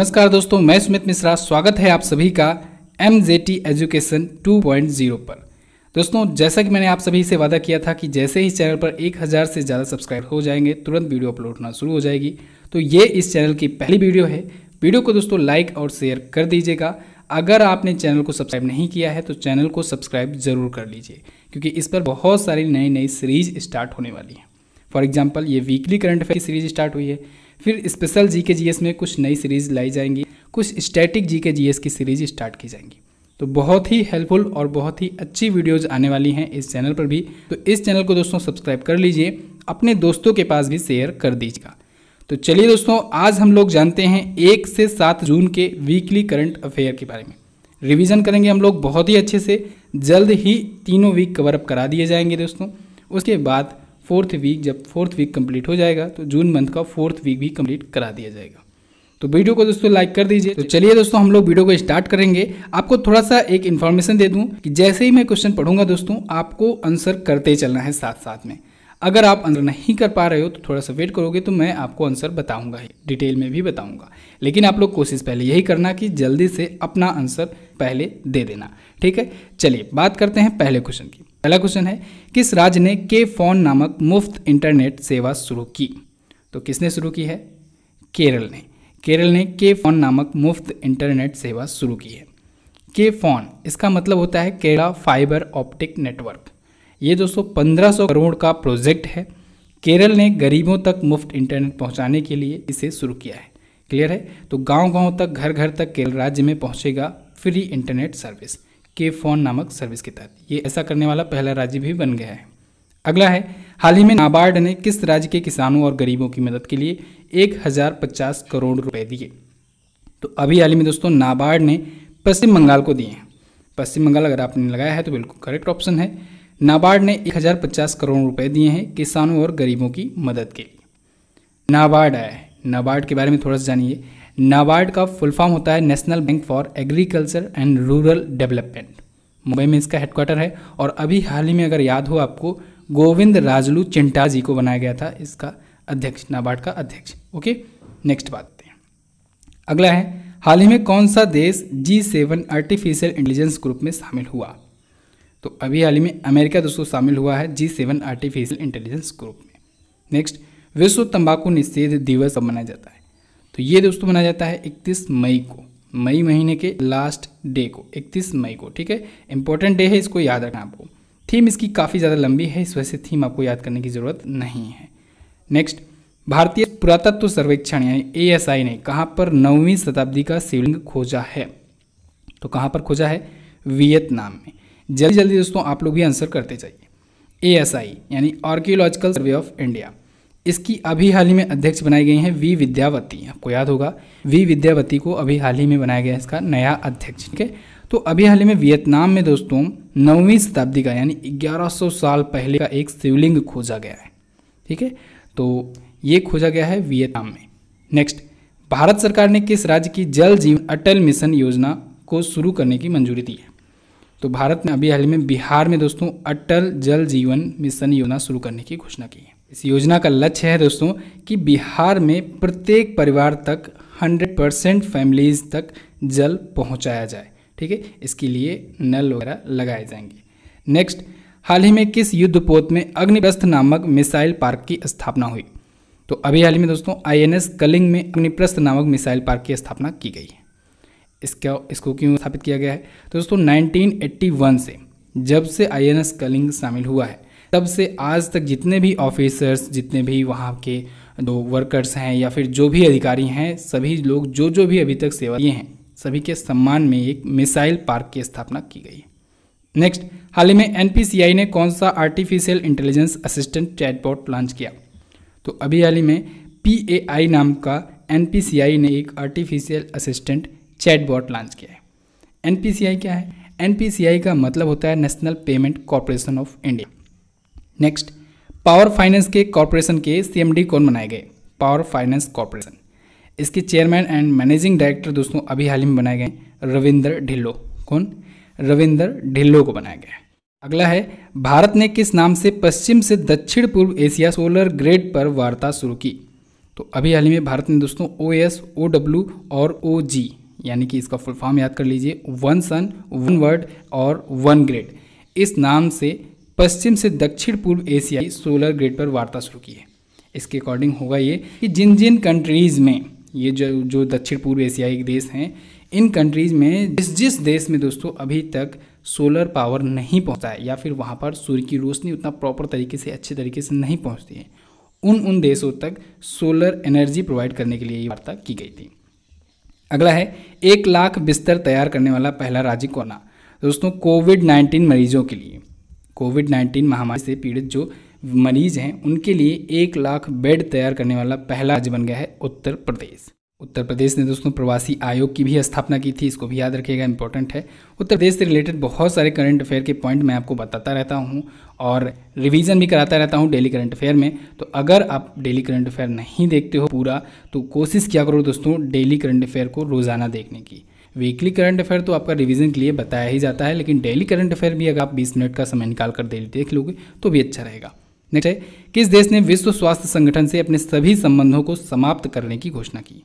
नमस्कार दोस्तों मैं सुमित मिश्रा स्वागत है आप सभी का M J T education two point zero पर दोस्तों जैसा कि मैंने आप सभी से वादा किया था कि जैसे ही चैनल पर एक हज़ार से ज़्यादा सब्सक्राइब हो जाएंगे तुरंत वीडियो अपलोड होना शुरू हो जाएगी तो ये इस चैनल की पहली वीडियो है वीडियो को दोस्तों लाइक और शेयर कर दीजिएगा अगर आपने चैनल को सब्सक्राइब नहीं किया है तो चैनल को सब्सक्राइब ज़रूर कर लीजिए क्योंकि इस पर बहुत सारी नई नई सीरीज स्टार्ट होने वाली है फॉर एग्जाम्पल ये वीकली करंट अफेयर की सीरीज स्टार्ट हुई है फिर स्पेशल जी के जी में कुछ नई सीरीज़ लाई जाएंगी कुछ स्टैटिक जी के जी की सीरीज स्टार्ट की जाएंगी तो बहुत ही हेल्पफुल और बहुत ही अच्छी वीडियोज़ आने वाली हैं इस चैनल पर भी तो इस चैनल को दोस्तों सब्सक्राइब कर लीजिए अपने दोस्तों के पास भी शेयर कर दीजिएगा तो चलिए दोस्तों आज हम लोग जानते हैं एक से सात जून के वीकली करंट अफेयर के बारे में रिवीजन करेंगे हम लोग बहुत ही अच्छे से जल्द ही तीनों वीक कवर अप करा दिए जाएंगे दोस्तों उसके बाद फोर्थ वीक जब फोर्थ वीक कंप्लीट हो जाएगा तो जून मंथ का फोर्थ वीक भी कंप्लीट करा दिया जाएगा तो वीडियो को दोस्तों लाइक कर दीजिए तो चलिए दोस्तों हम लोग वीडियो को स्टार्ट करेंगे आपको थोड़ा सा एक इन्फॉर्मेशन दे दूं कि जैसे ही मैं क्वेश्चन पढ़ूंगा दोस्तों आपको आंसर करते चलना है साथ साथ में अगर आप आंसर नहीं कर पा रहे हो तो थोड़ा सा वेट करोगे तो मैं आपको आंसर बताऊंगा ही डिटेल में भी बताऊंगा लेकिन आप लोग कोशिश पहले यही करना कि जल्दी से अपना आंसर पहले दे देना ठीक है चलिए बात करते हैं पहले क्वेश्चन की पहला क्वेश्चन है किस राज्य ने के फोन नामक मुफ्त इंटरनेट सेवा शुरू की तो किसने शुरू की है केरल ने केरल ने के फोन नामक मुफ्त इंटरनेट सेवा शुरू की है के फोन इसका मतलब होता है केरला फाइबर ऑप्टिक नेटवर्क ये दोस्तों पंद्रह करोड़ का प्रोजेक्ट है केरल ने गरीबों तक मुफ्त इंटरनेट पहुंचाने के लिए इसे शुरू किया है क्लियर है तो गांव-गांव तक घर घर तक केरल राज्य में पहुंचेगा free internet service K phone नामक सर्विस के तहत ये ऐसा करने वाला पहला राज्य भी बन गया है अगला है हाल ही में नाबार्ड ने किस राज्य के किसानों और गरीबों की मदद के लिए एक हज़ार पचास करोड़ रुपए दिए तो अभी हाल ही में दोस्तों नाबार्ड ने पश्चिम बंगाल को दिए हैं पश्चिम बंगाल अगर आपने लगाया है तो बिल्कुल करेक्ट ऑप्शन है नाबार्ड ने एक हज़ार पचास करोड़ रुपए दिए हैं किसानों और गरीबों की मदद के लिए नाबार्ड आया है नाबार्ड के बारे में थोड़ा सा जानिए नाबार्ड का फुल फॉर्म होता है national bank for agriculture and rural development Mumbai में इसका हेडक्वार्टर है और अभी हाल ही में अगर याद हो आपको गोविंद राजलू चिंटा जी को बनाया गया था इसका अध्यक्ष नाबार्ड का अध्यक्ष ओके नेक्स्ट बात हैं अगला है हाल ही में कौन सा देश G seven artificial intelligence group में शामिल हुआ तो अभी हाल ही में अमेरिका दोस्तों शामिल हुआ है G seven artificial intelligence group में नेक्स्ट विश्व तंबाकू निषेध दिवस मनाया जाता है तो ये दोस्तों मनाया जाता है इकतीस मई को मई महीने के लास्ट डे को 31 मई को ठीक है इंपॉर्टेंट डे है इसको याद रखना आपको थीम इसकी काफ़ी ज़्यादा लंबी है इस वजह से थीम आपको याद करने की ज़रूरत नहीं है नेक्स्ट भारतीय पुरातत्व सर्वेक्षण यानी आई ने कहाँ पर नौवीं शताब्दी का शिवलिंग खोजा है तो कहाँ पर खोजा है वियतनाम में जल्दी जल्दी दोस्तों आप लोग भी आंसर करते जाइए आई यानी आर्कियोलॉजिकल सर्वे ऑफ इंडिया इसकी अभी हाल ही में अध्यक्ष बनाई गई हैं वी विद्यावती आपको याद होगा वी विद्यावती को अभी हाल ही में बनाया गया है इसका नया अध्यक्ष ठीक है तो अभी हाल ही में वियतनाम में दोस्तों नौवीं शताब्दी का यानी 1100 साल पहले का एक शिवलिंग खोजा गया है ठीक है तो ये खोजा गया है वियतनाम में नेक्स्ट भारत सरकार ने किस राज्य की जल जीवन अटल मिशन योजना को शुरू करने की मंजूरी दी है तो भारत ने अभी हाल ही में बिहार में दोस्तों अटल जल जीवन मिशन योजना शुरू करने की घोषणा की है इस योजना का लक्ष्य है दोस्तों कि बिहार में प्रत्येक परिवार तक 100 परसेंट फैमिलीज़ तक जल पहुंचाया जाए ठीक है इसके लिए नल वगैरह लगाए जाएंगे नेक्स्ट हाल ही में किस युद्धपोत में अग्निप्रस्थ नामक मिसाइल पार्क की स्थापना हुई तो अभी हाल ही में दोस्तों आईएनएस कलिंग में अग्निप्रस्थ नामक मिसाइल पार्क की स्थापना की गई है इसका इसको क्यों स्थापित किया गया है तो दोस्तों 1981 से जब से आईएनएस कलिंग शामिल हुआ है तब से आज तक जितने भी ऑफिसर्स जितने भी वहाँ के दो वर्कर्स हैं या फिर जो भी अधिकारी हैं सभी लोग जो जो भी अभी तक सेवा दिए हैं सभी के सम्मान में एक मिसाइल पार्क की स्थापना की गई नेक्स्ट हाल ही में एन ने कौन सा artificial intelligence assistant chatbot launch किया तो अभी हाल ही में पी नाम का एन ने एक आर्टिफिशियल असिस्टेंट चैटबॉट लॉन्च किया है एन क्या है एन का मतलब होता है national payment corporation of India next power finance के कॉरपोरेशन के सीएमडी कौन बनाए गए पावर फाइनेंस कॉरपोरेशन इसके चेयरमैन एंड मैनेजिंग डायरेक्टर दोस्तों अभी हाल ही में बनाए गए रविंदर ढिल्लो कौन रविंदर ढिल्लो को बनाया गया अगला है भारत ने किस नाम से पश्चिम से दक्षिण पूर्व एशिया सोलर ग्रेड पर वार्ता शुरू की तो अभी हाल ही में भारत ने दोस्तों ओ एस ओ डब्ल्यू और ओ जी यानी कि इसका फुल फॉर्म याद कर लीजिए वन सन वन वर्ड और वन ग्रेड इस नाम से पश्चिम से दक्षिण पूर्व एशियाई सोलर ग्रिड पर वार्ता शुरू की है इसके अकॉर्डिंग होगा ये कि जिन जिन कंट्रीज़ में ये जो जो दक्षिण पूर्व एशियाई देश हैं इन कंट्रीज़ में जिस जिस देश में दोस्तों अभी तक सोलर पावर नहीं पहुंचा है या फिर वहाँ पर सूर्य की रोशनी उतना प्रॉपर तरीके से अच्छे तरीके से नहीं पहुँचती है उन उन देशों तक सोलर एनर्जी प्रोवाइड करने के लिए ये वार्ता की गई थी अगला है एक लाख बिस्तर तैयार करने वाला पहला राज्य कोना दोस्तों कोविड नाइन्टीन मरीजों के लिए कोविड नाइन्टीन महामारी से पीड़ित जो मरीज हैं उनके लिए एक लाख बेड तैयार करने वाला पहला राज्य बन गया है उत्तर प्रदेश उत्तर प्रदेश ने दोस्तों प्रवासी आयोग की भी स्थापना की थी इसको भी याद रखिएगा इंपॉर्टेंट है उत्तर प्रदेश से रिलेटेड बहुत सारे करंट अफेयर के पॉइंट मैं आपको बताता रहता हूँ और रिवीजन भी कराता रहता हूँ डेली करंट अफेयर में तो अगर आप डेली करंट अफेयर नहीं देखते हो पूरा तो कोशिश किया करो दोस्तों डेली करंट अफेयर को रोज़ाना देखने की वीकली करंट अफेयर तो आपका रिविजन के लिए बताया ही जाता है लेकिन डेली करंट अफेयर भी अगर आप बीस मिनट का समय निकाल कर डेली देख लोगे तो भी अच्छा रहेगा नेक्स्ट है किस देश ने विश्व स्वास्थ्य संगठन से अपने सभी संबंधों को समाप्त करने की घोषणा की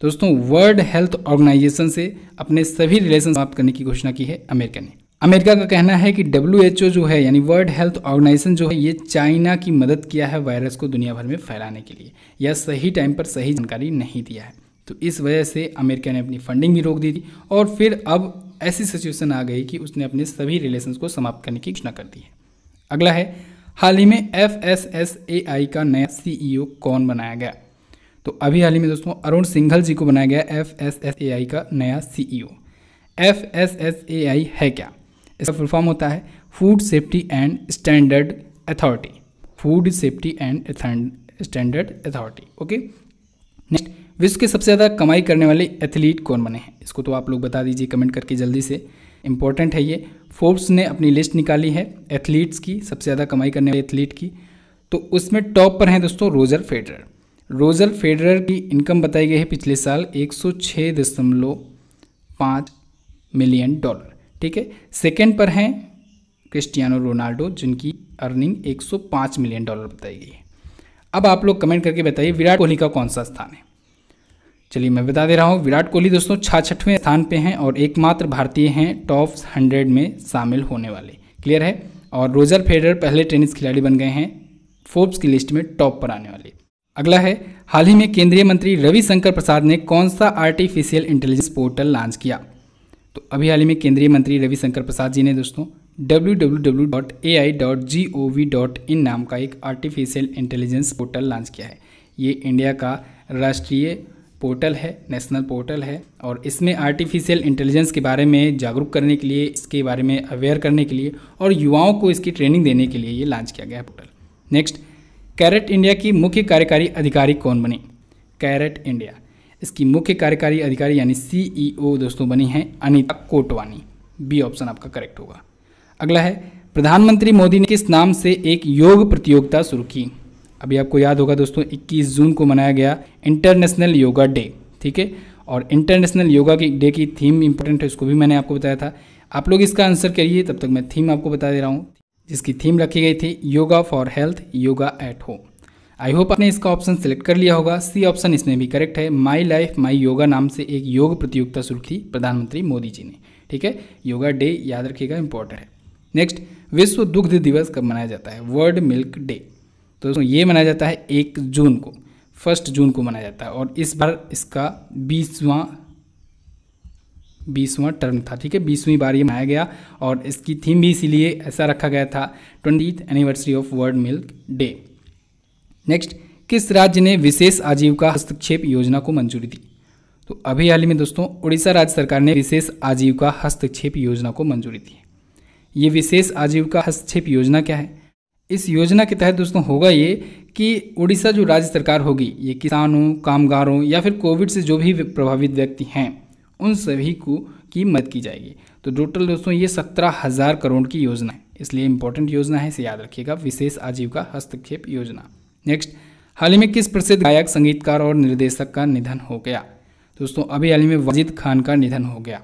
तो दोस्तों वर्ल्ड हेल्थ ऑर्गेनाइजेशन से अपने सभी रिलेशन समाप्त करने की घोषणा की है अमेरिका ने अमेरिका का कहना है कि डब्ल्यू जो है यानी वर्ल्ड हेल्थ ऑर्गेनाइजेशन जो है ये चाइना की मदद किया है वायरस को दुनिया भर में फैलाने के लिए यह सही टाइम पर सही जानकारी नहीं दिया है तो इस वजह से अमेरिका ने अपनी फंडिंग भी रोक दी थी और फिर अब ऐसी सिचुएशन आ गई कि उसने अपने सभी रिलेशन को समाप्त करने की घोषणा कर दी है अगला है हाल ही में F S S A I का नया सी e कौन बनाया गया तो अभी हाल ही में दोस्तों अरुण सिंघल जी को बनाया गया F S S A I का नया C F S S A I है क्या इसका फुल फॉर्म होता है food safety and standard authority food safety and standard authority okay next विश्व के सबसे ज़्यादा कमाई करने वाले एथलीट कौन बने हैं इसको तो आप लोग बता दीजिए कमेंट करके जल्दी से इम्पॉर्टेंट है ये फोर्ब्स ने अपनी लिस्ट निकाली है एथलीट्स की सबसे ज़्यादा कमाई करने वाले एथलीट की तो उसमें टॉप पर हैं दोस्तों रोजर फेडरर रोजर फेडरर की इनकम बताई गई है पिछले साल एक मिलियन डॉलर ठीक है सेकेंड पर हैं क्रिस्टियानो रोनाल्डो जिनकी अर्निंग 105 मिलियन डॉलर बताई गई है अब आप लोग कमेंट करके बताइए विराट कोहली का कौन सा स्थान है चलिए मैं बता दे रहा हूँ विराट कोहली दोस्तों छाछठवें स्थान पे हैं और एकमात्र भारतीय हैं टॉप हंड्रेड में शामिल होने वाले क्लियर है और रोजर फेडर पहले टेनिस खिलाड़ी बन गए हैं फोर्ब्स की लिस्ट में टॉप पर आने वाले अगला है हाल ही में केंद्रीय मंत्री रविशंकर प्रसाद ने कौन सा आर्टिफिशियल इंटेलिजेंस पोर्टल लॉन्च किया तो अभी हाल ही में केंद्रीय मंत्री रविशंकर प्रसाद जी ने दोस्तों www.ai.gov.in नाम का एक आर्टिफिशियल इंटेलिजेंस पोर्टल लॉन्च किया है ये इंडिया का राष्ट्रीय पोर्टल है नेशनल पोर्टल है और इसमें आर्टिफिशियल इंटेलिजेंस के बारे में जागरूक करने के लिए इसके बारे में अवेयर करने के लिए और युवाओं को इसकी ट्रेनिंग देने के लिए ये लॉन्च किया गया है पोर्टल नेक्स्ट कैरेट इंडिया की मुख्य कार्यकारी अधिकारी कौन बनी कैरेट इंडिया इसकी मुख्य कार्यकारी अधिकारी यानी सी e दोस्तों बनी है अनिता कोटवानी बी ऑप्शन आपका करेक्ट होगा अगला है प्रधानमंत्री मोदी ने किस नाम से एक योग प्रतियोगिता शुरू की अभी आपको याद होगा दोस्तों 21 जून को मनाया गया इंटरनेशनल योगा डे ठीक है और इंटरनेशनल योगा की डे की थीम इंपॉर्टेंट है उसको भी मैंने आपको बताया था आप लोग इसका आंसर करिए तब तक मैं थीम आपको बता दे रहा हूँ जिसकी थीम रखी गई थी yoga for health yoga at home I hope आपने इसका ऑप्शन सेलेक्ट कर लिया होगा सी ऑप्शन इसमें भी करेक्ट है माई लाइफ माई योगा नाम से एक योग प्रतियोगिता शुरू की प्रधानमंत्री मोदी जी ने ठीक है योगा डे याद रखिएगा इंपॉर्टेंट है नेक्स्ट विश्व दुग्ध दिवस कब मनाया जाता है वर्ल्ड मिल्क डे तो ये मनाया जाता है एक जून को फर्स्ट जून को मनाया जाता है और इस बार इसका बीसवा बीसवा टर्म था ठीक है बीसवीं बार ये मनाया गया और इसकी थीम भी इसीलिए ऐसा रखा गया था twenty anniversary of world milk day next किस राज्य ने विशेष आजीविका हस्तक्षेप योजना को मंजूरी दी तो अभी हाल ही में दोस्तों उड़ीसा राज्य सरकार ने विशेष आजीविका हस्तक्षेप योजना को मंजूरी दी है ये विशेष आजीविका हस्तक्षेप योजना क्या है इस योजना के तहत दोस्तों होगा ये कि उड़ीसा जो राज्य सरकार होगी ये किसानों कामगारों या फिर कोविड से जो भी प्रभावित व्यक्ति हैं उन सभी को की मदद की जाएगी तो टोटल दोस्तों ये सत्रह हज़ार करोड़ की योजना है इसलिए इम्पोर्टेंट योजना है इसे याद रखिएगा विशेष आजीविका हस्तक्षेप योजना नेक्स्ट हाल ही में किस प्रसिद्ध गायक संगीतकार और निर्देशक का निधन हो गया दोस्तों अभी हाल ही में वजिद खान का निधन हो गया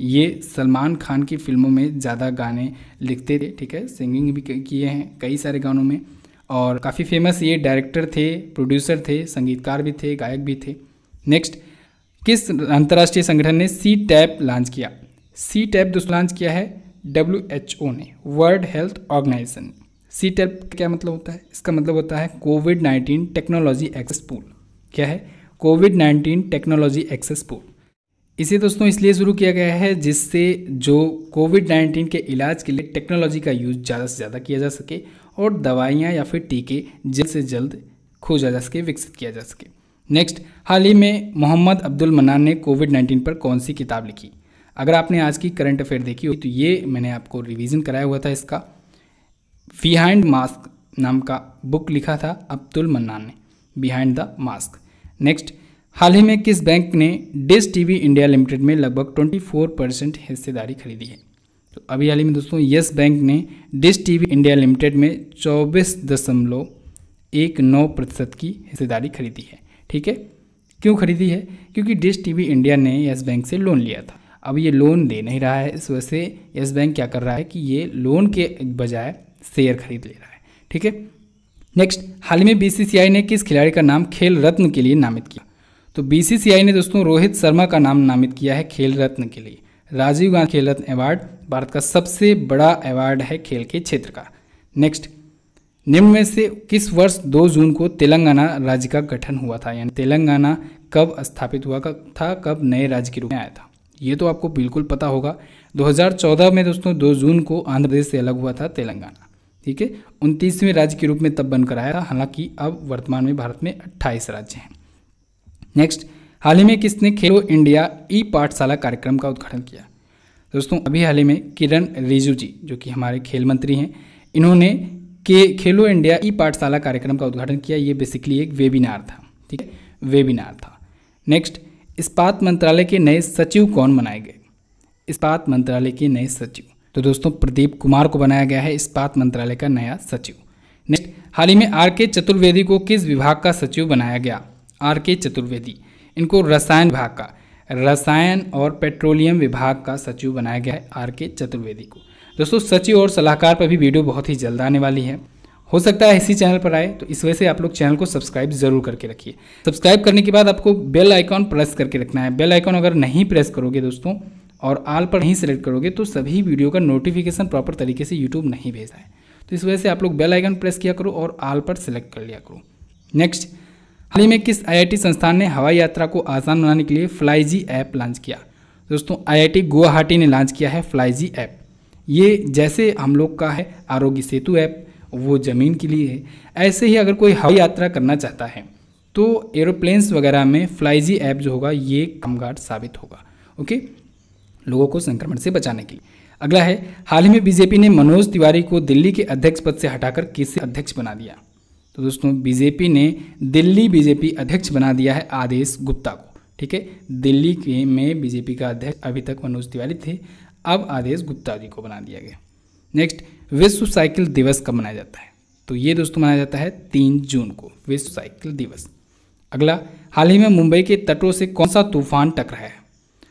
ये सलमान खान की फिल्मों में ज़्यादा गाने लिखते थे ठीक है सिंगिंग भी किए हैं कई सारे गानों में और काफ़ी फेमस ये डायरेक्टर थे प्रोड्यूसर थे संगीतकार भी थे गायक भी थे नेक्स्ट किस अंतर्राष्ट्रीय संगठन ने सी टैप लॉन्च किया सी टैप दोस्तों लॉन्च किया है डब्ल्यू एच ओ ने world health organisation C tap क्या मतलब होता है इसका मतलब होता है covid nineteen technology access pool क्या है covid nineteen technology access pool इसे दोस्तों इसलिए शुरू किया गया है जिससे जो कोविड नाइन्टीन के इलाज के लिए टेक्नोलॉजी का यूज ज़्यादा से ज़्यादा किया जा सके और दवाइयाँ या फिर टीके जल्द से जल्द खोजा जा सके विकसित किया जा सके नेक्स्ट हाल ही में मोहम्मद अब्दुल मनान ने कोविड नाइन्टीन पर कौन सी किताब लिखी अगर आपने आज की करंट अफेयर देखी हो तो ये मैंने आपको रिवीजन कराया हुआ था इसका बिहाइंड मास्क नाम का बुक लिखा था अब्दुल मन्नान ने बिहाइंड द मास्क नेक्स्ट हाल ही में किस बैंक ने डिस टीवी इंडिया लिमिटेड में लगभग 24 परसेंट हिस्सेदारी खरीदी है तो अभी हाल ही में दोस्तों यस बैंक ने डिस टीवी इंडिया लिमिटेड में चौबीस दशमलव एक नौ प्रतिशत की हिस्सेदारी खरीदी है ठीक है क्यों खरीदी है क्योंकि डिस टीवी इंडिया ने यस बैंक से लोन लिया था अब ये लोन दे नहीं रहा है इस वजह से यस बैंक क्या कर रहा है कि ये लोन के बजाय शेयर खरीद ले रहा है ठीक है नेक्स्ट हाल ही में बीसीसीआई ने किस खिलाड़ी का नाम खेल रत्न के लिए नामित किया तो बीसीसीआई ने दोस्तों रोहित शर्मा का नाम नामित किया है खेल रत्न के लिए राजीव गांधी खेल रत्न अवार्ड भारत का सबसे बड़ा अवार्ड है खेल के क्षेत्र का नेक्स्ट निम्न में से किस वर्ष 2 जून को तेलंगाना राज्य का गठन हुआ था यानी तेलंगाना कब स्थापित हुआ था कब नए राज्य के रूप में आया था ये तो आपको बिल्कुल पता होगा 2014 में दोस्तों 2 जून को आंध्र प्रदेश से अलग हुआ था तेलंगाना ठीक है उनतीसवें राज्य के रूप में तब बनकर आया था हालांकि अब वर्तमान में भारत में अट्ठाईस राज्य हैं नेक्स्ट हाल ही में किसने खेलो इंडिया ई पाठशाला कार्यक्रम का उद्घाटन किया दोस्तों अभी हाल ही में किरण रिजू जी जो कि हमारे खेल मंत्री हैं इन्होंने के खेलो इंडिया ई पाठशाला कार्यक्रम का उद्घाटन किया ये बेसिकली एक वेबिनार था ठीक है वेबिनार था नेक्स्ट इस्पात मंत्रालय के नए सचिव कौन बनाए गए इस्पात मंत्रालय के नए सचिव तो दोस्तों प्रदीप कुमार को बनाया गया है इस्पात मंत्रालय का नया सचिव नेक्स्ट हाल ही में आर के चतुर्वेदी को किस विभाग का सचिव बनाया गया आर के चतुर्वेदी इनको रसायन विभाग का रसायन और पेट्रोलियम विभाग का सचिव बनाया गया है आर के चतुर्वेदी को दोस्तों सचिव और सलाहकार पर भी वीडियो बहुत ही जल्द आने वाली है हो सकता है इसी चैनल पर आए तो इस वजह से आप लोग चैनल को सब्सक्राइब जरूर करके रखिए सब्सक्राइब करने के बाद आपको बेल आइकॉन प्रेस करके रखना है बेल आइकॉन अगर नहीं प्रेस करोगे दोस्तों और आल पर नहीं सेलेक्ट करोगे तो सभी वीडियो का नोटिफिकेशन प्रॉपर तरीके से यूट्यूब नहीं भेजा है तो इस वजह से आप लोग बेल आइकन प्रेस किया करो और आल पर सेलेक्ट कर लिया करो नेक्स्ट हाल ही में किस आईआईटी संस्थान ने हवाई यात्रा को आसान बनाने के लिए फ्लाईजी ऐप लॉन्च किया दोस्तों आईआईटी गुवाहाटी ने लॉन्च किया है फ्लाईजी ऐप ये जैसे हम लोग का है आरोग्य सेतु ऐप वो ज़मीन के लिए है ऐसे ही अगर कोई हवाई यात्रा करना चाहता है तो एरोप्लेन्स वगैरह में फ्लाईजी ऐप जो होगा ये कामगार साबित होगा ओके लोगों को संक्रमण से बचाने के लिए अगला है हाल ही में बीजेपी ने मनोज तिवारी को दिल्ली के अध्यक्ष पद से हटाकर किसे अध्यक्ष बना दिया तो दोस्तों बीजेपी ने दिल्ली बीजेपी अध्यक्ष बना दिया है आदेश गुप्ता को ठीक है दिल्ली के में बीजेपी का अध्यक्ष अभी तक मनोज तिवारी थे अब आदेश गुप्ता जी को बना दिया गया नेक्स्ट विश्व साइकिल दिवस कब मनाया जाता है तो ये दोस्तों मनाया जाता है तीन जून को विश्व साइकिल दिवस अगला हाल ही में मुंबई के तटों से कौन सा तूफान टकराया है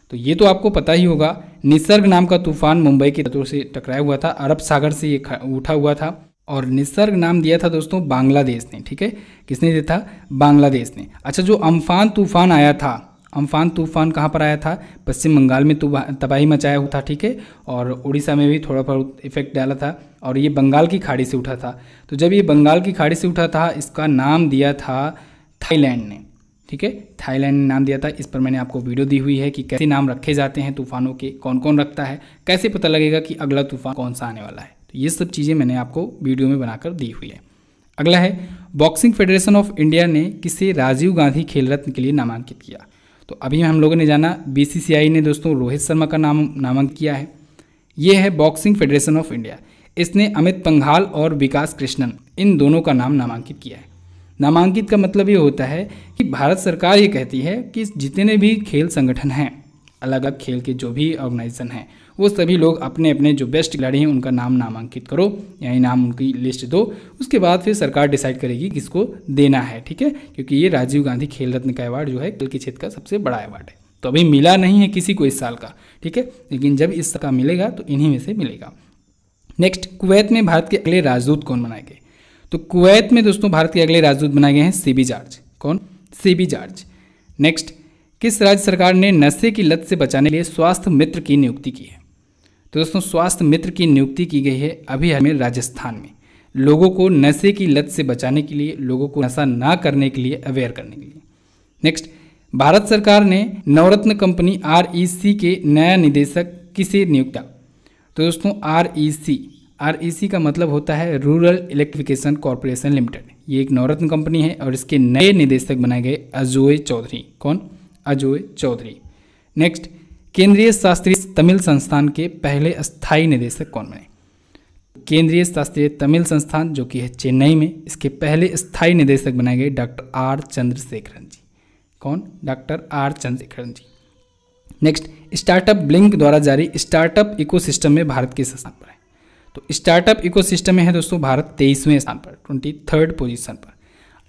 तो ये तो आपको पता ही होगा निसर्ग नाम का तूफान मुंबई के तटों से टकराया हुआ था अरब सागर से ये उठा हुआ था और निसर्ग नाम दिया था दोस्तों बांग्लादेश ने ठीक है किसने दिया था बांग्लादेश ने अच्छा जो अम्फान तूफान आया था अम्फान तूफान कहाँ पर आया था पश्चिम बंगाल में तबाही मचाया हुआ था ठीक है और उड़ीसा में भी थोड़ा बहुत इफेक्ट डाला था और ये बंगाल की खाड़ी से उठा था तो जब ये बंगाल की खाड़ी से उठा था इसका नाम दिया था थाईलैंड ने ठीक है थाईलैंड ने नाम दिया था इस पर मैंने आपको वीडियो दी हुई है कि कैसे नाम रखे जाते हैं तूफानों के कौन कौन रखता है कैसे पता लगेगा कि अगला तूफान कौन सा आने वाला है ये सब चीज़ें मैंने आपको वीडियो में बनाकर दी हुई है अगला है बॉक्सिंग फेडरेशन ऑफ इंडिया ने किसे राजीव गांधी खेल रत्न के लिए नामांकित किया तो अभी हम लोगों ने जाना बीसीसीआई ने दोस्तों रोहित शर्मा का नाम नामांकित किया है ये है बॉक्सिंग फेडरेशन ऑफ इंडिया इसने अमित पंघाल और विकास कृष्णन इन दोनों का नाम नामांकित किया है नामांकित का मतलब ये होता है कि भारत सरकार ये कहती है कि जितने भी खेल संगठन हैं अलग अलग खेल के जो भी ऑर्गेनाइजेशन हैं वो सभी लोग अपने अपने जो बेस्ट खिलाड़ी हैं उनका नाम नामांकित करो यानी नाम उनकी लिस्ट दो उसके बाद फिर सरकार डिसाइड करेगी किसको देना है ठीक है क्योंकि ये राजीव गांधी खेल रत्न का अवार्ड जो है खेल के क्षेत्र का सबसे बड़ा अवार्ड है तो अभी मिला नहीं है किसी को इस साल का ठीक है लेकिन जब इस का मिलेगा तो इन्हीं में से मिलेगा नेक्स्ट कुवैत में भारत के अगले राजदूत कौन बनाए गए तो कुवैत में दोस्तों भारत के अगले राजदूत बनाए गए हैं सीबी जॉर्ज कौन सीबी जार्ज नेक्स्ट किस राज्य सरकार ने नशे की लत से बचाने के लिए स्वास्थ्य मित्र की नियुक्ति की है तो दोस्तों स्वास्थ्य मित्र की नियुक्ति की गई है अभी हमें राजस्थान में लोगों को नशे की लत से बचाने के लिए लोगों को नशा ना करने के लिए अवेयर करने के लिए नेक्स्ट भारत सरकार ने नवरत्न कंपनी आर e के नया निदेशक किसे नियुक्ता तो दोस्तों आर आर e e का मतलब होता है रूरल इलेक्ट्रिफिकेशन कॉरपोरेशन लिमिटेड ये एक नवरत्न कंपनी है और इसके नए निदेशक बनाए गए अजोय चौधरी कौन अजोय चौधरी नेक्स्ट केंद्रीय शास्त्रीय तमिल संस्थान के पहले स्थायी निदेशक कौन बने केंद्रीय शास्त्रीय तमिल संस्थान जो कि है चेन्नई में इसके पहले स्थायी निदेशक बनाए गए डॉक्टर आर चंद्रशेखरन जी कौन doctor R Chandrasekaran ji next startup Blink द्वारा जारी स्टार्टअप इकोसिस्टम में भारत किस स्थान पर है तो स्टार्टअप इकोसिस्टम में है दोस्तों भारत तेईसवें स्थान पर ट्वेंटी थर्ड पोजिशन पर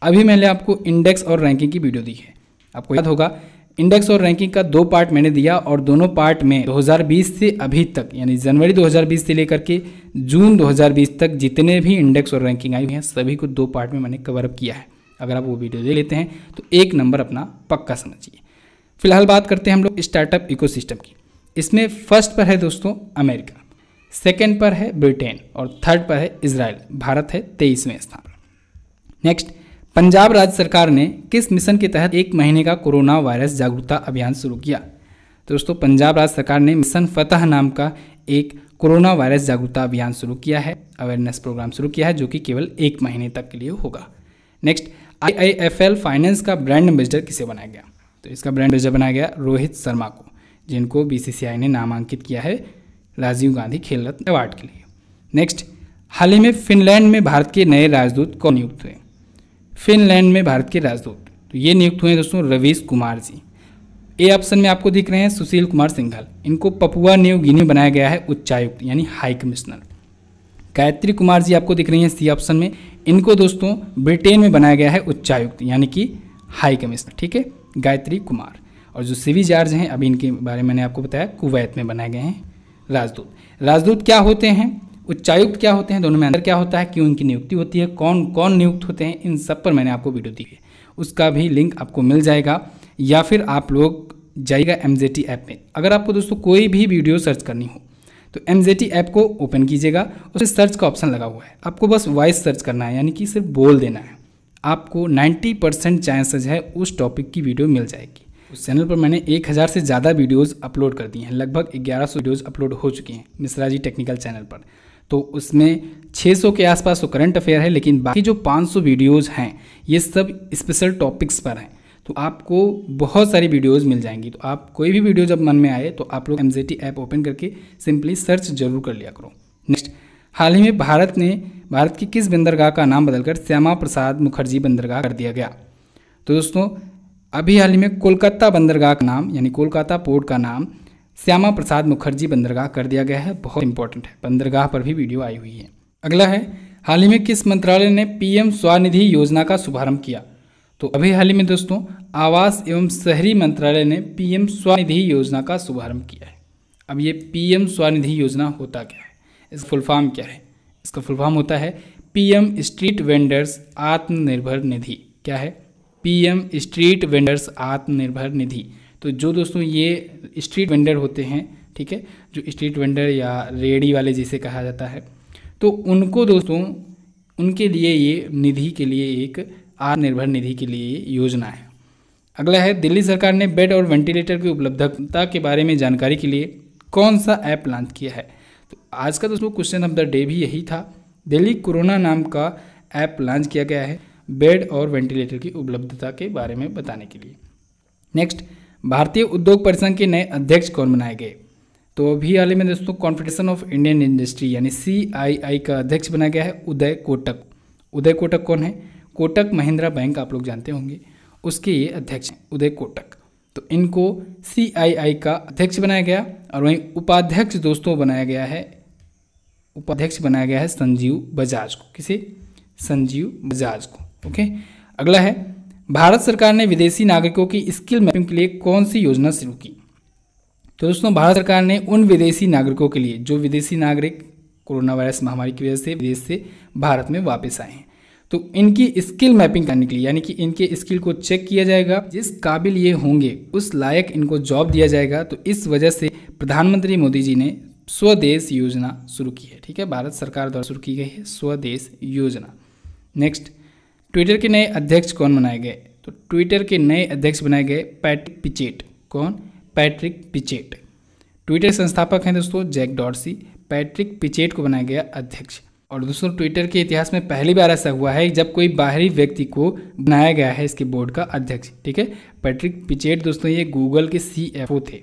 अभी मैंने आपको इंडेक्स और रैंकिंग की वीडियो दी है आपको याद होगा इंडेक्स और रैंकिंग का दो पार्ट मैंने दिया और दोनों पार्ट में 2020 से अभी तक यानी जनवरी 2020 से लेकर के जून 2020 तक जितने भी इंडेक्स और रैंकिंग आई हुई हैं सभी को दो पार्ट में मैंने कवरअप किया है अगर आप वो वीडियो दे लेते हैं तो एक नंबर अपना पक्का समझिए फिलहाल बात करते हैं हम लोग स्टार्टअप इकोसिस्टम की इसमें फर्स्ट पर है दोस्तों अमेरिका सेकेंड पर है ब्रिटेन और थर्ड पर है इसराइल भारत है तेईसवें स्थान पर नेक्स्ट पंजाब राज्य सरकार ने किस मिशन के तहत एक महीने का कोरोना वायरस जागरूकता अभियान शुरू किया तो दोस्तों पंजाब राज्य सरकार ने मिशन फतह नाम का एक कोरोना वायरस जागरूकता अभियान शुरू किया है अवेयरनेस प्रोग्राम शुरू किया है जो कि केवल एक महीने तक के लिए होगा नेक्स्ट आई फाइनेंस का ब्रांड एम्बेसडर किसे बनाया गया तो इसका ब्रांड एम्बेसडर बनाया गया रोहित शर्मा को जिनको बीसीसीआई ने नामांकित किया है राजीव गांधी खेल रत्न अवार्ड के लिए नेक्स्ट हाल ही में फिनलैंड में भारत के नए राजदूत कौन नियुक्त हुए फिनलैंड में भारत के राजदूत तो ये नियुक्त हुए दोस्तों रवीश कुमार जी ए ऑप्शन में आपको दिख रहे हैं सुशील कुमार सिंघल इनको पपुआ न्यू गिनी बनाया गया है उच्चायुक्त यानी हाई कमिश्नर गायत्री कुमार जी आपको दिख रही हैं सी ऑप्शन में इनको दोस्तों ब्रिटेन में बनाया गया है उच्चायुक्त यानी कि हाई कमिश्नर ठीक है गायत्री कुमार और जो सिवी जार्ज हैं अभी इनके बारे में मैंने आपको बताया कुवैत में बनाए गए हैं राजदूत राजदूत क्या होते हैं उच्चायुक्त क्या होते हैं दोनों में अंतर क्या होता है क्यों इनकी नियुक्ति होती है कौन कौन नियुक्त होते हैं इन सब पर मैंने आपको वीडियो दी है उसका भी लिंक आपको मिल जाएगा या फिर आप लोग जाइएगा एम ऐप में अगर आपको दोस्तों कोई भी वीडियो सर्च करनी हो तो एम ऐप को ओपन कीजिएगा उसे सर्च का ऑप्शन लगा हुआ है आपको बस वॉइस सर्च करना है यानी कि सिर्फ बोल देना है आपको 90 परसेंट चांसेज है उस टॉपिक की वीडियो मिल जाएगी उस चैनल पर मैंने 1000 से ज़्यादा वीडियोस अपलोड कर दी हैं लगभग 1100 वीडियोस अपलोड हो चुकी हैं मिश्रा जी टेक्निकल चैनल पर तो उसमें 600 के आसपास तो करंट अफेयर है लेकिन बाकी जो 500 वीडियोज़ हैं ये सब स्पेशल टॉपिक्स पर हैं तो आपको बहुत सारी वीडियोस मिल जाएंगी तो आप कोई भी वीडियो जब मन में आए तो आप लोग एम ऐप ओपन करके सिंपली सर्च जरूर कर लिया करो नेक्स्ट हाल ही में भारत ने भारत की किस बंदरगाह का नाम बदलकर श्यामा प्रसाद मुखर्जी बंदरगाह कर दिया गया तो दोस्तों अभी हाल ही में कोलकाता बंदरगाह का नाम यानी कोलकाता पोर्ट का नाम श्यामा प्रसाद मुखर्जी बंदरगाह कर दिया गया है बहुत इंपॉर्टेंट है बंदरगाह पर भी वीडियो आई हुई है अगला है हाल ही में किस मंत्रालय ने पीएम स्वनिधि योजना का शुभारंभ किया तो अभी हाल ही में दोस्तों आवास एवं शहरी मंत्रालय ने पीएम स्वनिधि योजना का शुभारंभ किया है अब ये पीएम स्वनिधि योजना होता क्या है इसका फुलफार्म क्या है इसका फुल फॉर्म होता है पीएम स्ट्रीट वेंडर्स आत्मनिर्भर निधि क्या है पीएम स्ट्रीट वेंडर्स आत्मनिर्भर निधि तो जो दोस्तों ये स्ट्रीट वेंडर होते हैं ठीक है जो स्ट्रीट वेंडर या रेडी वाले जिसे कहा जाता है तो उनको दोस्तों उनके लिए ये निधि के लिए एक आत्मनिर्भर निधि के लिए योजना है अगला है दिल्ली सरकार ने बेड और वेंटिलेटर की उपलब्धता के बारे में जानकारी के लिए कौन सा ऐप लॉन्च किया है तो आज का दोस्तों क्वेश्चन ऑफ द डे भी यही था दिल्ली कोरोना नाम का ऐप लॉन्च किया गया है बेड और वेंटिलेटर की उपलब्धता के बारे में बताने के लिए नेक्स्ट भारतीय उद्योग परिसंघ के नए अध्यक्ष कौन बनाए गए तो अभी हाल ही में दोस्तों कॉन्फेडरेशन ऑफ इंडियन इंडस्ट्री यानी सी का अध्यक्ष बनाया गया है उदय कोटक उदय कोटक कौन है कोटक महिंद्रा बैंक आप लोग जानते होंगे उसके ये अध्यक्ष हैं उदय कोटक तो इनको सी का अध्यक्ष बनाया गया और वहीं उपाध्यक्ष दोस्तों बनाया गया है उपाध्यक्ष बनाया गया है संजीव बजाज को किसे संजीव बजाज को ओके अगला है भारत सरकार ने विदेशी नागरिकों की स्किल मैपिंग के लिए कौन सी योजना शुरू की तो दोस्तों भारत सरकार ने उन विदेशी नागरिकों के लिए जो विदेशी नागरिक कोरोना वायरस महामारी की वजह से विदेश से भारत में वापस आए हैं तो इनकी स्किल मैपिंग करने के लिए यानी कि इनके स्किल को चेक किया जाएगा जिस काबिल ये होंगे उस लायक इनको जॉब दिया जाएगा तो इस वजह से प्रधानमंत्री मोदी जी ने स्वदेश योजना शुरू की है ठीक है भारत सरकार द्वारा शुरू की गई है स्वदेश योजना नेक्स्ट ट्विटर के नए अध्यक्ष कौन बनाए गए तो ट्विटर के नए अध्यक्ष बनाए गए पैट्रिक पिचेट कौन पैट्रिक पिचेट ट्विटर संस्थापक हैं दोस्तों जैक डॉर्सी पैट्रिक पिचेट को बनाया गया अध्यक्ष और दोस्तों ट्विटर के इतिहास में पहली बार ऐसा हुआ है जब कोई बाहरी व्यक्ति को बनाया गया है इसके बोर्ड का अध्यक्ष ठीक है पैट्रिक पिचेट दोस्तों ये गूगल के सी थे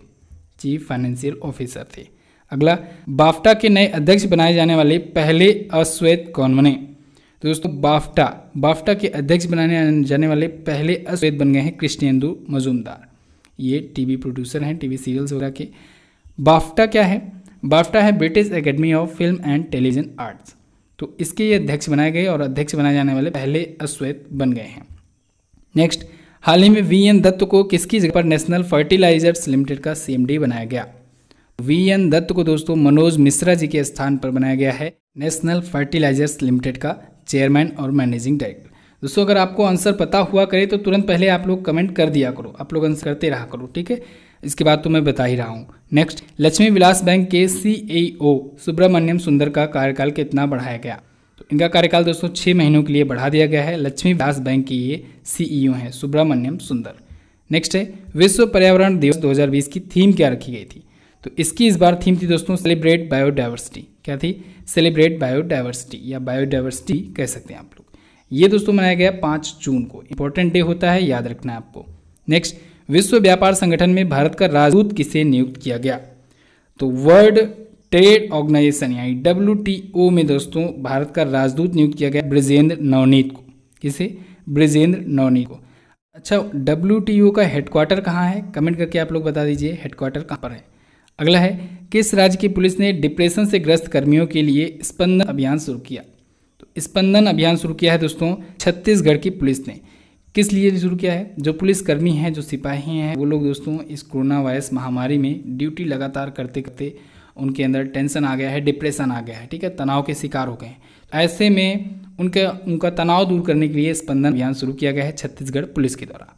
चीफ फाइनेंशियल ऑफिसर थे अगला बाफ्टा के नए अध्यक्ष बनाए जाने वाले पहले अश्वेत कौन बने तो दोस्तों बाफ्टा बाफ्टा के अध्यक्ष बनाने जाने वाले पहले अश्वेत बन गए हैं कृष्णेंदु मजूमदार ये टीवी प्रोड्यूसर हैं टीवी सीरियल्स वगैरह के बाफ्टा क्या है बाफ्टा है British academy of film and television arts तो इसके ये अध्यक्ष बनाए गए और अध्यक्ष बनाए जाने वाले पहले अश्वेत बन गए हैं नेक्स्ट हाल ही में वी एन दत्त को किसकी जगह पर नेशनल फर्टिलाइजर्स लिमिटेड का सीएमडी बनाया गया वी एन दत्त को दोस्तों मनोज मिश्रा जी के स्थान पर बनाया गया है नेशनल फर्टिलाइजर्स लिमिटेड का चेयरमैन और मैनेजिंग डायरेक्टर दोस्तों अगर आपको आंसर पता हुआ करे तो तुरंत पहले आप लोग कमेंट कर दिया करो आप लोग आंसर करते रहा करो ठीक है इसके बाद तो मैं बता ही रहा हूँ नेक्स्ट लक्ष्मी विलास बैंक के सीईओ e सुब्रमण्यम सुंदर का कार्यकाल कितना बढ़ाया गया तो इनका कार्यकाल दोस्तों छः महीनों के लिए बढ़ा दिया गया है लक्ष्मी विलास बैंक के ये सीईओ e हैं सुब्रमण्यम सुंदर नेक्स्ट है विश्व पर्यावरण दिवस बीस की थीम क्या रखी गई थी तो इसकी इस बार थीम थी दोस्तों सेलिब्रेट बायोडाइवर्सिटी क्या थी सेलिब्रेट बायोडाइवर्सिटी या बायोडाइवर्सिटी कह सकते हैं आप लोग ये दोस्तों मनाया गया पाँच जून को इंपॉर्टेंट डे होता है याद रखना है आपको नेक्स्ट विश्व व्यापार संगठन में भारत का राजदूत किसे नियुक्त किया गया तो वर्ल्ड ट्रेड ऑर्गेनाइजेशन यानी डब्ल्यू में दोस्तों भारत का राजदूत नियुक्त किया गया ब्रजेंद्र नवनीत को किसे ब्रजेंद्र नवनीत को अच्छा डब्ल्यू का हेडक्वार्टर कहाँ है कमेंट करके आप लोग बता दीजिए हेडक्वार्टर कहाँ पर है अगला है किस राज्य की पुलिस ने डिप्रेशन से ग्रस्त कर्मियों के लिए स्पंदन अभियान शुरू किया तो स्पंदन अभियान शुरू किया है दोस्तों छत्तीसगढ़ की पुलिस ने किस लिए शुरू किया है जो पुलिसकर्मी हैं जो सिपाही हैं वो लोग दोस्तों इस कोरोना वायरस महामारी में ड्यूटी लगातार करते करते उनके अंदर टेंशन आ गया है डिप्रेशन आ गया है ठीक है तनाव के शिकार हो गए हैं ऐसे में उनके उनका तनाव दूर करने के लिए स्पंदन अभियान शुरू किया गया है छत्तीसगढ़ पुलिस के द्वारा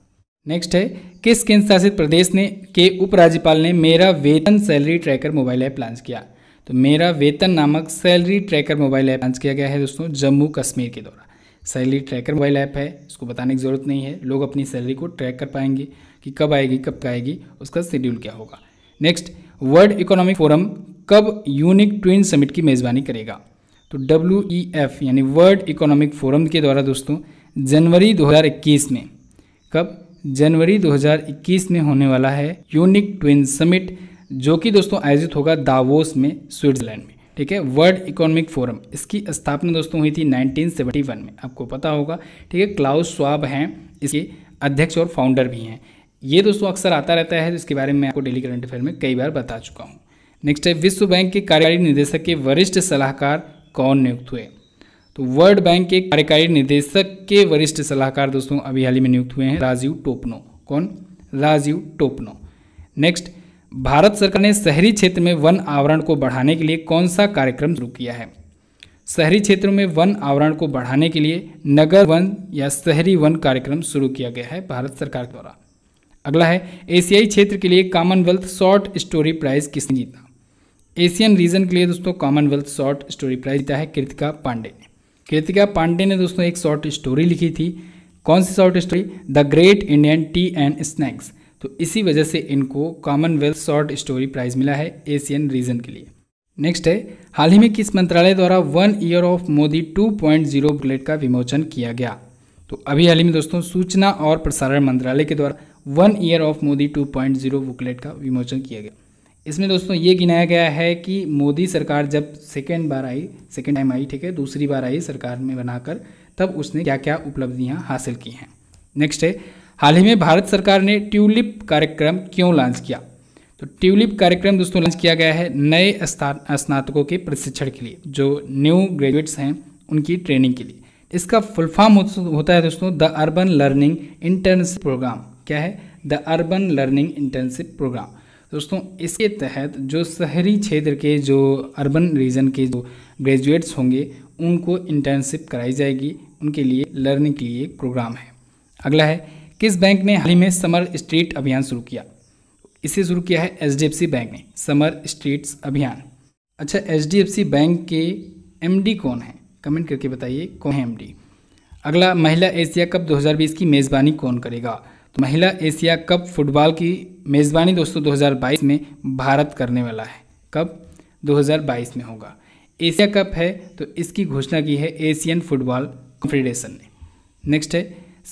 नेक्स्ट है किस केंद्र शासित प्रदेश ने के उपराज्यपाल ने Mera Vetan salary tracker mobile app launch किया तो मेरा वेतन नामक salary tracker mobile app launch किया गया है दोस्तों जम्मू कश्मीर के द्वारा सैलरी ट्रैकर मोबाइल ऐप है इसको बताने की ज़रूरत नहीं है लोग अपनी सैलरी को ट्रैक कर पाएंगे कि कब आएगी कब का आएगी उसका शेड्यूल क्या होगा नेक्स्ट वर्ल्ड इकोनॉमिक फोरम कब यूनिक ट्विन समिट की मेज़बानी करेगा तो डब्ल्यू ई एफ यानी वर्ल्ड इकोनॉमिक फोरम के द्वारा दोस्तों जनवरी 2021 में कब जनवरी 2021 में होने वाला है यूनिक ट्विन समिट जो कि दोस्तों आयोजित होगा दावोस में स्विट्जरलैंड में ठीक है वर्ल्ड इकोनॉमिक फोरम इसकी स्थापना दोस्तों हुई थी 1971 में आपको पता होगा ठीक है क्लाउस स्वाब हैं इसके अध्यक्ष और फाउंडर भी हैं ये दोस्तों अक्सर आता रहता है जिसके इसके बारे में आपको डेली करंट अफेयर में कई बार बता चुका हूँ नेक्स्ट है विश्व बैंक के कार्यकारी निदेशक के वरिष्ठ सलाहकार कौन नियुक्त हुए तो वर्ल्ड बैंक के कार्यकारी निदेशक के वरिष्ठ सलाहकार दोस्तों अभी हाल ही में नियुक्त हुए हैं राजीव टोपनो कौन राजीव टोपनो नेक्स्ट भारत सरकार ने शहरी क्षेत्र में वन आवरण को बढ़ाने के लिए कौन सा कार्यक्रम शुरू किया है शहरी क्षेत्रों में वन आवरण को बढ़ाने के लिए नगर वन या शहरी वन कार्यक्रम शुरू किया गया है भारत सरकार द्वारा अगला है एशियाई क्षेत्र के लिए कॉमनवेल्थ शॉर्ट स्टोरी प्राइज किसने जीता एशियन रीजन के लिए दोस्तों कॉमनवेल्थ शॉर्ट स्टोरी प्राइज जीता है कृतिका पांडे ने कृतिका पांडे ने दोस्तों एक शॉर्ट स्टोरी लिखी थी कौन सी short story the great Indian tea and snacks तो इसी वजह से इनको कॉमनवेल्थ शॉर्ट स्टोरी प्राइज मिला है एशियन रीजन के लिए नेक्स्ट है हाल ही में किस मंत्रालय द्वारा one year of Modi 2.0 point bullet का विमोचन किया गया तो अभी हाल ही में दोस्तों सूचना और प्रसारण मंत्रालय के द्वारा one year of Modi 2.0 booklet का विमोचन किया गया इसमें दोस्तों ये गिनाया गया है कि मोदी सरकार जब सेकेंड बार आई सेकेंड टाइम आई ठीक है दूसरी बार आई सरकार में बनाकर तब उसने क्या क्या उपलब्धियाँ हासिल की हैं नेक्स्ट है हाल ही में भारत सरकार ने ट्यूलिप कार्यक्रम क्यों लॉन्च किया तो ट्यूलिप कार्यक्रम दोस्तों लॉन्च किया गया है नए स्नातकों के प्रशिक्षण के लिए जो न्यू ग्रेजुएट्स हैं उनकी ट्रेनिंग के लिए इसका फुल फॉर्म होता है दोस्तों the urban learning internship programme क्या है the urban learning internship programme दोस्तों इसके तहत जो शहरी क्षेत्र के जो अर्बन रीजन के जो ग्रेजुएट्स होंगे उनको इंटर्नशिप कराई जाएगी उनके लिए लर्निंग के लिए प्रोग्राम है अगला है किस बैंक ने हाल ही में समर स्ट्रीट अभियान शुरू किया इसे शुरू किया है एच बैंक ने समर स्ट्रीट्स अभियान अच्छा एच बैंक के एम कौन है कमेंट करके बताइए कौन है एम अगला महिला एशिया कप 2020 की मेज़बानी कौन करेगा महिला एशिया कप फुटबॉल की मेज़बानी दोस्तों 2022 में भारत करने वाला है कब 2022 में होगा एशिया कप है तो इसकी घोषणा की है एशियन फुटबॉल कॉन्फेडरेशन ने नेक्स्ट है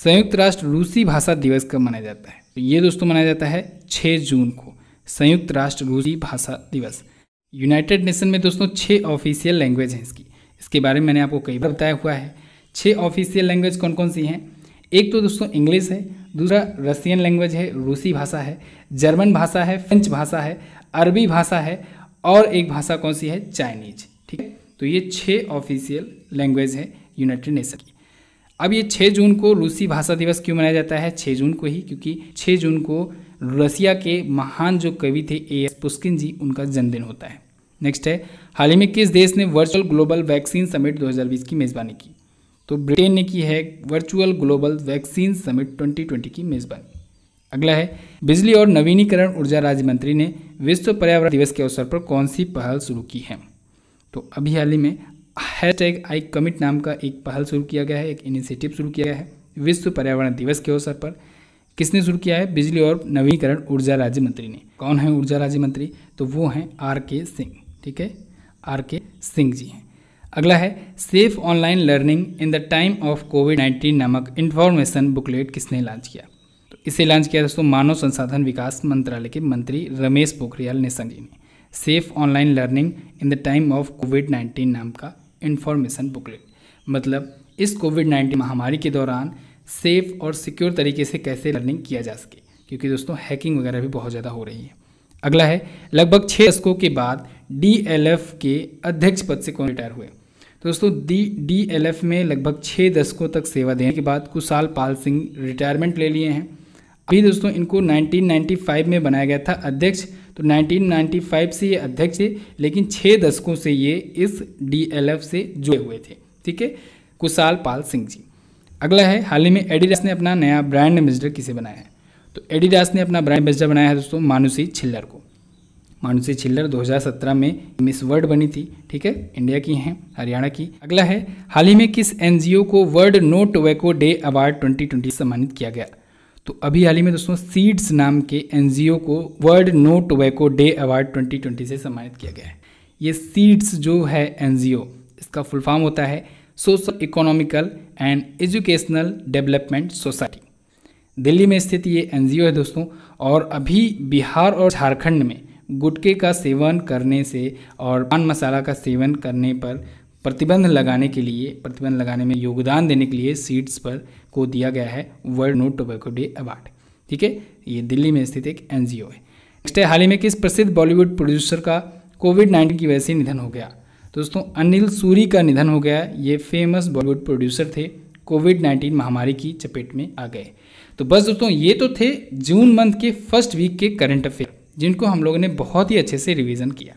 संयुक्त राष्ट्र रूसी भाषा दिवस कब मनाया जाता है तो ये दोस्तों मनाया जाता है 6 जून को संयुक्त राष्ट्र रूसी भाषा दिवस यूनाइटेड नेशन में दोस्तों छः ऑफिशियल लैंग्वेज हैं इसकी इसके बारे में मैंने आपको कई बार बताया हुआ है छः ऑफिशियल लैंग्वेज कौन कौन सी हैं एक तो दोस्तों इंग्लिश है दूसरा रसियन लैंग्वेज है रूसी भाषा है जर्मन भाषा है फ्रेंच भाषा है अरबी भाषा है और एक भाषा कौन सी है चाइनीज ठीक है तो ये छः ऑफिशियल लैंग्वेज है यूनाइटेड नेशन की अब ये छः जून को रूसी भाषा दिवस क्यों मनाया जाता है छः जून को ही क्योंकि छः जून को रसिया के महान जो कवि थे ए एस पुष्किन जी उनका जन्मदिन होता है नेक्स्ट है हाल ही में किस देश ने वर्चुअल ग्लोबल वैक्सीन समिट 2020 की मेज़बानी की तो ब्रिटेन ने की है वर्चुअल ग्लोबल वैक्सीन समिट 2020 की मेज़बानी अगला है बिजली और नवीनीकरण ऊर्जा राज्य मंत्री ने विश्व पर्यावरण दिवस के अवसर पर कौन सी पहल शुरू की है तो अभी हाल ही में हैश टैग आई कमिट नाम का एक पहल शुरू किया गया है एक इनिशिएटिव शुरू किया गया है विश्व पर्यावरण दिवस के अवसर पर किसने शुरू किया है बिजली और नवीकरण ऊर्जा राज्य मंत्री ने कौन है ऊर्जा राज्य मंत्री तो वो हैं आर के सिंह ठीक है आर के सिंह जी हैं अगला है safe online learning in the time of COVID nineteen नामक इन्फॉर्मेशन बुकलेट किसने लॉन्च किया तो इसे लॉन्च किया दोस्तों मानव संसाधन विकास मंत्रालय के मंत्री रमेश पोखरियाल निशंक जी ने safe online learning in the time of COVID nineteen नाम का इन्फॉर्मेशन बुकलेट मतलब इस कोविड नाइन्टीन महामारी के दौरान सेफ और सिक्योर तरीके से कैसे लर्निंग किया जा सके क्योंकि दोस्तों हैकिंग वगैरह भी बहुत ज़्यादा हो रही है अगला है लगभग छः दशकों के बाद डी के अध्यक्ष पद से कौन रिटायर हुए दोस्तों डी डी एल एफ में लगभग छः दशकों तक सेवा देने के बाद कुशाल पाल सिंह रिटायरमेंट ले लिए हैं अभी दोस्तों इनको 1995 में बनाया गया था अध्यक्ष तो 1995 से ये अध्यक्ष थे लेकिन छः दशकों से ये इस डी एल एफ से जुड़े हुए थे ठीक है कुशाल पाल सिंह जी अगला है हाल ही में एडिडास ने अपना नया ब्रांड एम्बेसडर किसे बनाया है तो एडिडास ने अपना ब्रांड एम्बेसडर बनाया है दोस्तों मानुषी छिल्लर को मानुषी छिल्लर 2017 में मिस वर्ल्ड बनी थी ठीक है इंडिया की हैं हरियाणा की अगला है हाल ही में किस एन को world no tobacco day award 2020 सम्मानित किया गया तो अभी हाल ही में दोस्तों सीड्स नाम के एन को world no tobacco day award 2020 से सम्मानित किया गया है ये सीड्स जो है एन इसका फुल फॉर्म होता है social economical and educational development society Delhi में स्थित ये एन है दोस्तों और अभी बिहार और झारखंड में गुटके का सेवन करने से और पान मसाला का सेवन करने पर प्रतिबंध लगाने के लिए प्रतिबंध लगाने में योगदान देने के लिए सीट्स पर को दिया गया है world no tobacco day award ठीक है ये दिल्ली में स्थित एक एन है नेक्स्ट है हाल ही में किस प्रसिद्ध बॉलीवुड प्रोड्यूसर का कोविड नाइन्टीन की वजह से निधन हो गया दोस्तों अनिल सूरी का निधन हो गया ये फेमस बॉलीवुड प्रोड्यूसर थे कोविड नाइन्टीन महामारी की चपेट में आ गए तो बस दोस्तों ये तो थे जून मंथ के फर्स्ट वीक के करंट अफेयर जिनको हम लोगों ने बहुत ही अच्छे से रिवीजन किया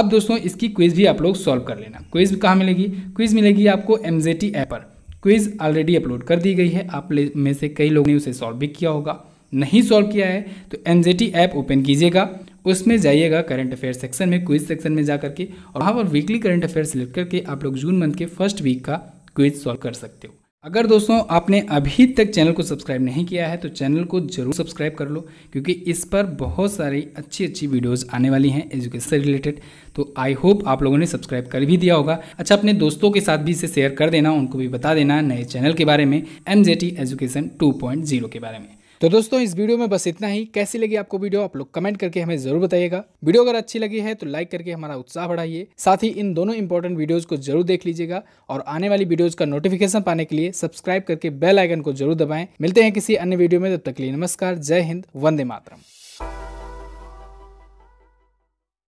अब दोस्तों इसकी क्विज़ भी आप लोग सॉल्व कर लेना क्विज़ कहाँ मिलेगी क्विज़ मिलेगी आपको एम ऐप पर क्विज़ ऑलरेडी अपलोड कर दी गई है आप में से कई लोगों ने उसे सॉल्व भी किया होगा नहीं सॉल्व किया है तो एम ऐप ओपन कीजिएगा उसमें जाइएगा करंट अफेयर सेक्शन में क्विज सेक्शन में जा करके और वहाँ पर वीकली करंट अफेयर सेलेक्ट करके आप लोग जून मंथ के फर्स्ट वीक का क्विज सॉल्व कर सकते हो अगर दोस्तों आपने अभी तक चैनल को सब्सक्राइब नहीं किया है तो चैनल को जरूर सब्सक्राइब कर लो क्योंकि इस पर बहुत सारी अच्छी अच्छी वीडियोस आने वाली हैं एजुकेशन से रिलेटेड तो आई होप आप लोगों ने सब्सक्राइब कर भी दिया होगा अच्छा अपने दोस्तों के साथ भी इसे शेयर कर देना उनको भी बता देना नए चैनल के बारे में एम एजुकेशन टू के बारे में तो दोस्तों इस वीडियो में बस इतना ही कैसी लगी आपको वीडियो आप लोग कमेंट करके हमें जरूर बताइएगा वीडियो अगर अच्छी लगी है तो लाइक करके हमारा उत्साह बढ़ाइए साथ ही इन दोनों इंपॉर्टेंट वीडियोज को जरूर देख लीजिएगा और आने वाली वीडियोज का नोटिफिकेशन पाने के लिए सब्सक्राइब करके बेल आइकन को जरूर दबाएं मिलते हैं किसी अन्य वीडियो में तब तक लिए नमस्कार जय हिंद वंदे मातरम